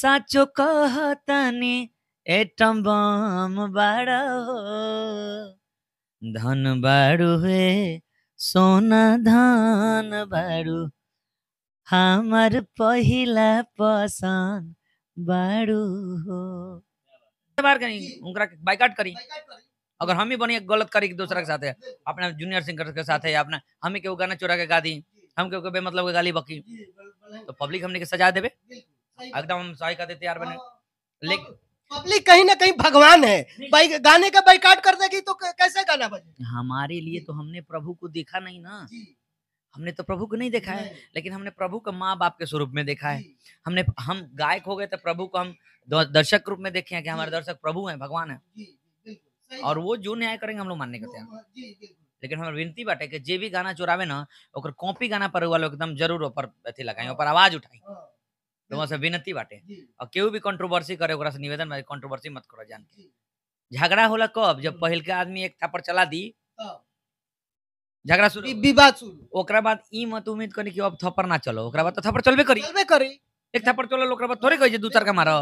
સાચો કહો તને એટમ બમ બાળો धन बाड़ू हे सोना धन बाड़ू हमार पहला पसंद बाड़ू हो बार करी उनका बाइकाट करी अगर हम ही बनी गलत करी दूसरा के साथ है अपना जूनियर सिंगर के साथ है अपना हम ही क्यों गाना चुरा के गा दी हम क्यों के बेमतलब के गाली बकी तो पब्लिक हमने के सजा देवे एकदम सही कहते तैयार बने लेकिन पब्लिक कहीं ना कहीं भगवान है गाने का बाइकाट कर देगी तो कैसे गाना बजे हमारे लिए तो हमने प्रभु को देखा नहीं ना हमने तो प्रभु को नहीं देखा है लेकिन हमने प्रभु का माँ बाप के स्वरूप में देखा है हमने हम गायक हो गए तो प्रभु को हम दर्शक रूप में देखे हैं कि हमारे दर्शक प्रभु हैं भगवान है और वो जो न्याय करेंगे हम लोग मानने के तैयार लेकिन हमारे विनती बाटे कि जे भी गाना चुरावे ना और कॉपी गाना पर एकदम जरूर ऊपर अथी लगाए हाँ। ऊपर आवाज उठाई हाँ। तुम तो से विनती बाटे और केहू भी कंट्रोवर्सी करे से निवेदन कंट्रोवर्सी मत करो जान के झगड़ा होला कब जब हम्म। पहल के आदमी एक थापर चला दी हाँ। झगड़ा शुरू विवाद शुरू ओकरा बाद ई मत उम्मीद करे कि अब थप्पड़ ना चलो ओकरा बाद तो थप्पड़ चलबे करी चलबे करी एक थप्पड़ चलो ओकरा बाद थोड़े कह जे दू चार का मारो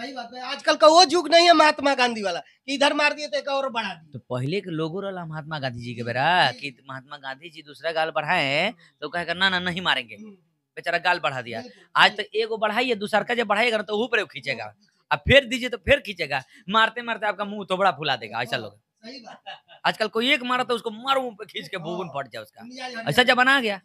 सही बात है आजकल का वो युग नहीं है महात्मा गांधी वाला कि इधर मार दिए तो एक और बढ़ा दिए तो पहले के लोगो रहा महात्मा गांधी जी के बेरा कि महात्मा गांधी जी दूसरा गाल बढ़ाए हाँ। तो कहेगा ना ना नहीं मारेंगे हम्म। बेचारा गाल बढ़ा दिया तो आज तो एक बढ़ाइए दूसर का जब बढ़ाएगा ना तो ऊपर खींचेगा अब फिर दीजिए तो फिर खींचेगा मारते मारते आपका मुंह थोबड़ा फुला देगा ऐसा हाँ, लोग आजकल कोई एक मारा तो उसको मारू खींच के हाँ, भूगुन फट जाए उसका ऐसा जब बना गया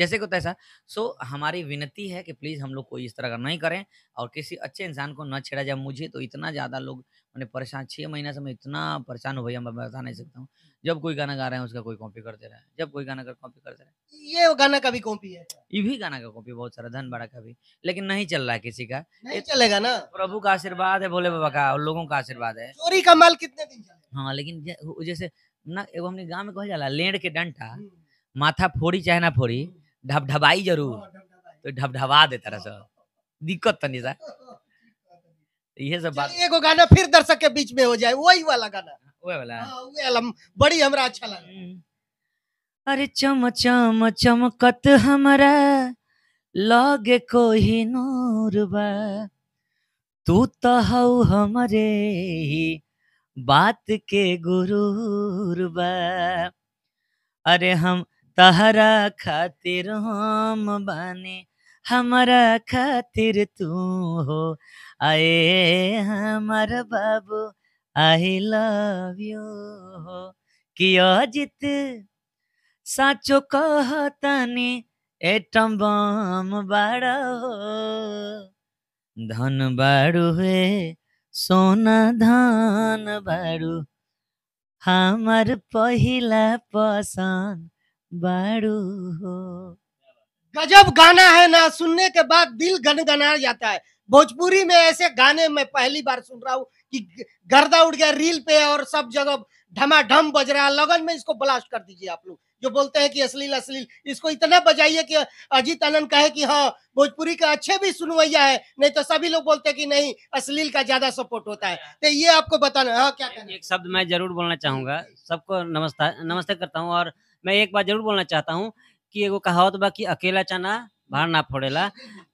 जैसे को तैसा सो हमारी विनती है कि प्लीज़ हम लोग कोई इस तरह का नहीं करें और किसी अच्छे इंसान को न छेड़ा जाए मुझे तो इतना ज़्यादा लोग मैंने परेशान छः महीना से मैं इतना परेशान हो भैया मैं बता नहीं सकता हूँ जब कोई गाना गा रहे हैं उसका कोई कॉपी कर दे रहा है जब कोई गाना कर कॉपी कर दे रहा है ये गाना का भी कॉपी है ये भी गाना का कॉपी बहुत सारा धन बड़ा का भी लेकिन नहीं चल रहा है किसी का नहीं चलेगा ना प्रभु का आशीर्वाद है भोले बाबा का और लोगों का आशीर्वाद है चोरी का माल कितने दिन हाँ लेकिन जैसे ना एगो हमने गाँव में कहा जाला लेड़ के डंटा हम्म। माथा फोड़ी चाहे ना फोड़ी ढबढबाई जरूर हाँ, तो ढबढबा दे तरह से दिक्कत तो नहीं था ये सब बात एगो गाना फिर दर्शक के बीच में हो जाए वही वाला गाना वही वाला हाँ, वही वाला बड़ी हमारा अच्छा लगा हम्म। अरे चम चम चमकत हमारा लगे को ही नूर बा तू तो हौ हमारे ही बात के गुरूर बा अरे हम तहरा खातिर हम बने हमारा खातिर तू हो आए हमार बाबू आई लव यू हो कियो जित साचो कहतनी एटम बम बाड़ो धन बाड़ू है सोना धन बाड़ू हमार पहिला पसंद बड़ू हो गजब गाना है ना सुनने के बाद दिल गनगना जाता है भोजपुरी में ऐसे गाने मैं पहली बार सुन रहा हूँ कि गर्दा उड़ गया रील पे और सब जगह ढमाढम बज रहा है लगन में इसको ब्लास्ट कर दीजिए आप लोग जो बोलते हैं कि अश्लील अश्लील इसको इतना बजाइए कि अजीत आनंद कहे कि हाँ भोजपुरी का अच्छे भी सुनवाइया है नहीं तो सभी लोग बोलते हैं कि नहीं अश्लील का ज्यादा सपोर्ट होता है तो ये आपको बताना हाँ क्या एक शब्द मैं जरूर बोलना चाहूंगा सबको नमस्ते नमस्ते करता हूँ और मैं एक बात जरूर बोलना चाहता हूँ कि एगो कहावत बा कि अकेला चना बाहर ना फोड़ेला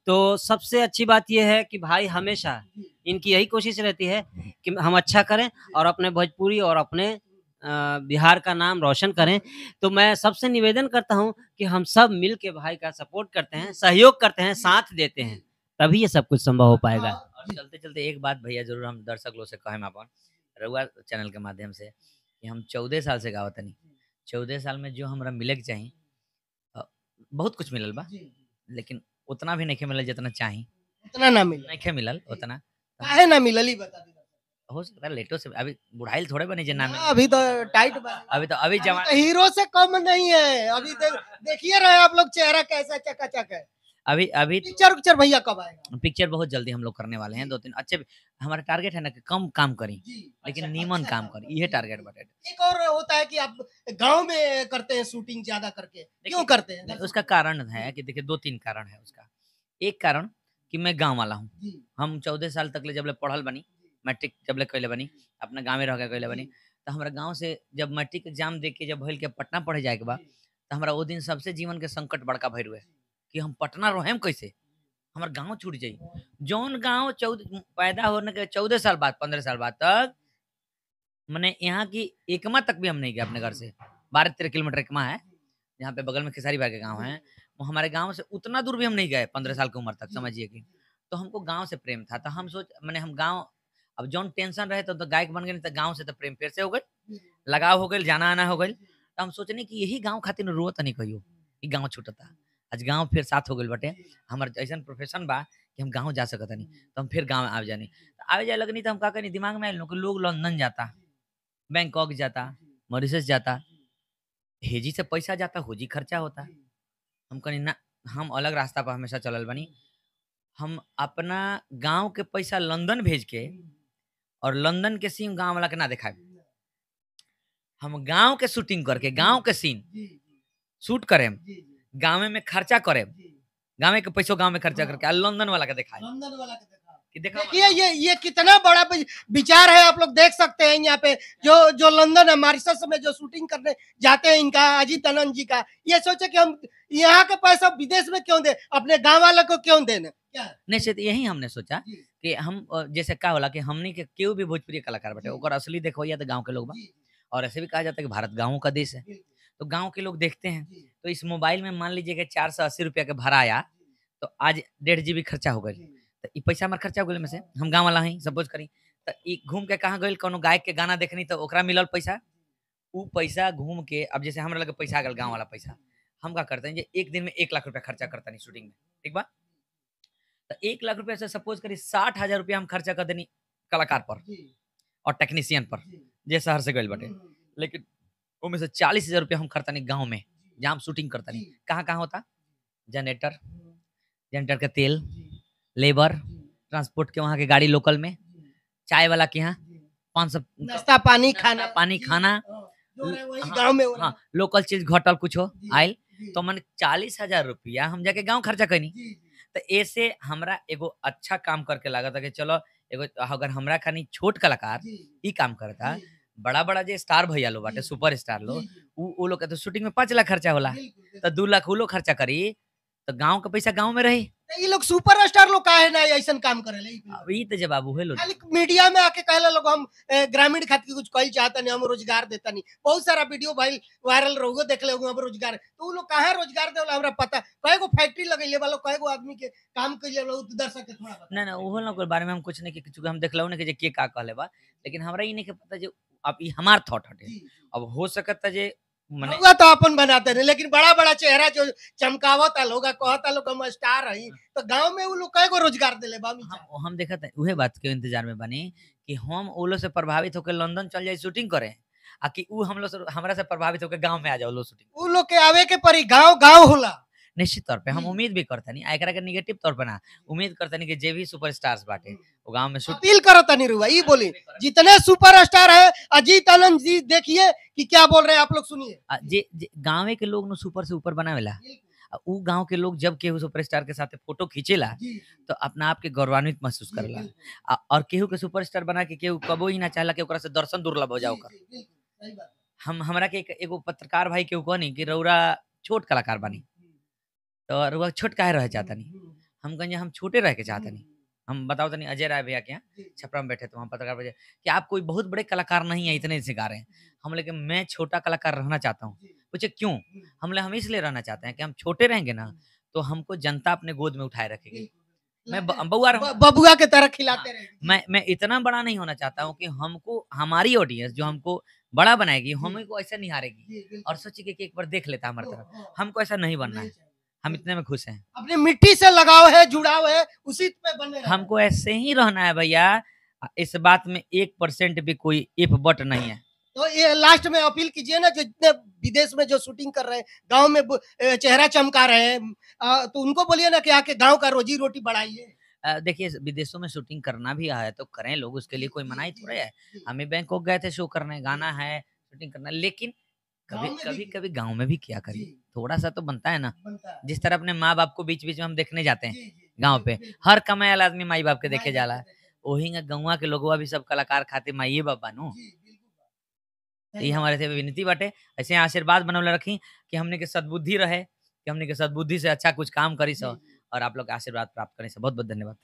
तो सबसे अच्छी बात यह है कि भाई हमेशा इनकी यही कोशिश रहती है कि हम अच्छा करें और अपने भोजपुरी और अपने बिहार का नाम रोशन करें तो मैं सबसे निवेदन करता हूं कि हम सब मिल के भाई का सपोर्ट करते हैं सहयोग करते हैं साथ देते हैं तभी ये सब कुछ संभव हो पाएगा हाँ, और चलते चलते एक बात भैया जरूर हम दर्शक लोग से कहें अपन रघुआ चैनल के माध्यम से कि हम चौदह साल से नहीं चौदह साल में जो हमारा मिले के चाही बहुत कुछ मिलल बा लेकिन उतना भी नहीं मिलल जितना चाही उतना ना मिल नहीं मिलल उतना काहे ना मिलल ही बता हो सकता है लेटो से अभी बुढ़ाइल थोड़े बने जना में अभी तो टाइट अभी तो अभी जवान तो हीरो से कम नहीं है अभी तो देखिए रहे आप लोग चेहरा कैसा चकाचक है अभी अभी पिक्चर पिक्चर भैया कब आएगा पिक्चर बहुत जल्दी हम लोग करने वाले हैं दो तीन अच्छे हमारा टारगेट है ना कि कम काम करें लेकिन अच्छा, नीमन अच्छा, काम करें ये टारगेट बटे एक और होता है कि आप गांव में करते हैं शूटिंग ज्यादा करके क्यों करते हैं उसका कारण है कि देखिए दो तीन कारण है उसका एक कारण कि मैं गांव वाला हूँ हम चौदह साल तक ले जब ले पढ़ल बनी मैट्रिक जब ले कैले बनी अपने गाँव में रह के कैले बनी तो हमारा गाँव से जब मैट्रिक एग्जाम दे के जब भैल के पटना पढ़े जाए के बाद तो हमारा वो दिन सबसे जीवन के संकट बड़का भैर हुए कि हम पटना रहेम कैसे हमार गांव छूट जाई जौन गांव चौदह पैदा होने के चौदह साल बाद पंद्रह साल बाद तक मैंने यहाँ की एकमा तक भी हम नहीं गए अपने घर से बारह तेरह किलोमीटर एकमा है यहाँ पे बगल में खेसारी भाई के गाँव है वो हमारे गाँव से उतना दूर भी हम नहीं गए पंद्रह साल की उम्र तक समझिए कि तो हमको गाँव से प्रेम था तो हम सोच मैंने हम गाँव अब जौन टेंशन रहे तो, तो गायक बन गए तो गाँव से तो प्रेम फिर से हो गए लगाव हो गए जाना आना हो गए तो हम सोचने की यही गाँव खातिर रोत नहीं कहियो कि गाँव छूटता आज गांव फिर साथ हो गए बटे हमारे ऐसा प्रोफेशन बा कि हम गांव जा सकते नहीं तो हम फिर गांव आ जानी तो आवे जाए लगनी तो हम का करी दिमाग में आए कि लोग लंदन जाता बैंकॉक जाता मॉरिशस जाता हेजी से पैसा जाता होजी खर्चा होता हम कहीं ना हम अलग रास्ता पर हमेशा चलल बनी हम अपना गांव के पैसा लंदन भेज के और लंदन के सीन गांव वाला के ना दिखाए हम गांव के शूटिंग करके गांव के सीन शूट करें गाँव में खर्चा करे गाँव के पैसों गाँव में खर्चा हाँ। करके लंदन वाला का दिखाए देखिए ये ये कितना बड़ा विचार है आप लोग देख सकते हैं यहाँ पे जो जो लंदन है मारिशस में जो शूटिंग करने जाते हैं इनका अजीत आनंद जी का ये सोचे कि हम यहाँ का पैसा विदेश में क्यों दे अपने गाँव वालों को क्यों देने नहीं यही हमने सोचा कि हम जैसे क्या होला कि हमने के क्यों भी भोजपुरी कलाकार बैठे और असली देखो या तो गाँव के लोग और ऐसे भी कहा जाता है कि भारत गाँव का देश है तो गाँव के लोग देखते हैं तो इस मोबाइल में मान लीजिए कि चार सौ अस्सी रुपया के भाड़ा आया तो आज डेढ़ जी बी खर्चा हो गई तो ये पैसा हमारे खर्चा हो गए में से हम गाँव वाला हैं सपोज करी तो ये घूम के कहाँ गए कोनो गायक के गाना देखनी तो ओकरा मिलल पैसा वो पैसा घूम के अब जैसे हमारे लगे पैसा आ गल गाँव वाला पैसा हम क्या करते हैं एक दिन में एक लाख रुपया खर्चा करता नहीं शूटिंग में ठीक बा तो एक लाख रुपया से सपोज करी साठ हजार रुपया हम खर्चा कर देनी कलाकार पर और टेक्नीशियन पर जे शहर से गए बटे हम्म। लेकिन उनमें से चालीस हजार रुपया हम खर्चा नहीं गाँव में जहाँ हम शूटिंग करता नहीं कहाँ कहाँ होता जनरेटर जनरेटर का तेल लेबर ट्रांसपोर्ट के वहाँ के गाड़ी लोकल में चाय वाला के यहाँ पाँच सौ नाश्ता पानी खाना पानी खाना हाँ, हाँ, गाँव में हाँ लोकल चीज घटल कुछ हो आयल तो मैंने चालीस हजार रुपया हम जाके गांव खर्चा करनी तो ऐसे हमरा एगो अच्छा काम करके था कि चलो एगो अगर हमरा खानी छोट कलाकार ये काम करता बड़ा बड़ा जो स्टार भैया लोग बाटे सुपर स्टार लोग तो शूटिंग में पांच लाख खर्चा होला तो दू लाख वो लोग खर्चा करी तो गांव का पैसा गांव में रही ये लोग सुपर स्टार लोग का है ना ऐसा काम करेले ये तो जवाब वो लोग मीडिया में आके कहला लोग हम ग्रामीण खाते कुछ कही चाहता नहीं हम रोजगार देता नहीं बहुत सारा वीडियो भाई वायरल रहोगे देख ले हम रोजगार तो वो लोग कहाँ रोजगार दे हमारा पता कहे को फैक्ट्री लगैले वालों कहे को आदमी के काम कैले लोग दर्शक थोड़ा ना ना वो लोग बारे में हम कुछ नहीं कि हम लो ना कि का कहले बा लेकिन हमारा ये नहीं पता जो अब ये हमार थॉट हटे अब हो सकता जे मने तो अपन बनाते रहे लेकिन बड़ा बड़ा चेहरा जो चमकावता लोग कहता लोग हम स्टार हाँ। रही तो गांव में वो लोग कई को रोजगार देले बा हम, हम देखत है उहे बात के इंतजार में बनी कि हम ओलो से प्रभावित होकर लंदन चल जाए शूटिंग करे आ कि उ हम लोग हमरा से प्रभावित होकर गांव में आ जाओ लो शूटिंग वो लोग के आवे के परी गांव गांव होला निश्चित तौर पे हम उम्मीद भी करते करतनी एकरा के नेगेटिव तौर पे ना उम्मीद करते नहीं कि जे भी सुपरस्टार्स बाटे वो गांव में अपील हाँ, अपील नहीं रुआ ये बोली जितने सुपरस्टार है अजीत आनंद जी देखिए कि क्या बोल रहे हैं आप लोग सुनिए गाँव के लोग सुपर से ऊपर बनावेला उ गांव के लोग जब केहू सुपरस्टार के साथ फोटो खींचेला तो अपना आप के गौरवान्वित महसूस करेला और केहू के सुपरस्टार बना के केहू कबो ही ना चाहला कि ओकरा से दर्शन दुर्लभ हो जाओ कर हम हमरा के एगो पत्रकार भाई केहू कहनी कि रौरा छोट कलाकार बनी तो और वह छोट का रह जाता नहीं हम्म, हम्म। हम कहें हम छोटे रह के जाता नहीं हम्म, हम बताओ तो नहीं अजय राय भैया के यहाँ छपरा में बैठे तो वहाँ पत्रकार बजे कि आप कोई बहुत बड़े कलाकार नहीं है इतने से गा रहे हैं हम लेकिन मैं छोटा कलाकार रहना चाहता हूँ पूछे क्यों हमले हम इसलिए रहना चाहते हैं कि हम छोटे रहेंगे ना तो हमको जनता अपने गोद में उठाए रखेगी मैं बबुआ बबुआ के तरह खिलाते हाँ, मैं मैं इतना बड़ा नहीं होना चाहता हूँ कि हमको हमारी ऑडियंस जो हमको बड़ा बनाएगी हमको ऐसा निहारेगी और सोचेगी कि एक बार देख लेता हमारे तरफ हमको ऐसा नहीं बनना है हम इतने में खुश हैं अपनी मिट्टी से लगाव है जुड़ाव है उसी पे बने हमको ऐसे ही रहना है भैया इस बात में एक परसेंट भी कोई इफ बट नहीं है तो ये लास्ट में अपील कीजिए ना जो जितने विदेश में जो शूटिंग कर रहे हैं गांव में चेहरा चमका रहे हैं तो उनको बोलिए ना कि आके गांव का रोजी रोटी बढ़ाइए देखिए विदेशों में शूटिंग करना भी है तो करें लोग उसके लिए कोई मनाही थोड़े है हम ही बैंकॉक गए थे शो करने गाना है शूटिंग करना लेकिन कभी कभी कभी गांव में भी किया करिए थोड़ा सा तो बनता है ना बनता जिस तरह अपने माँ बाप को बीच बीच में हम देखने जाते हैं गांव पे हर कमाई वाला आदमी माई बाप के देखे जा रहा है वही गुआ के लोग भी सब कलाकार खाते माइये बाबा नो ये हमारे से विनती बटे ऐसे आशीर्वाद बनौले रखी कि हमने के सदबुद्धि रहे कि हमने के सदबुद्धि से अच्छा कुछ काम करी सब और आप लोग आशीर्वाद प्राप्त करें सब बहुत बहुत धन्यवाद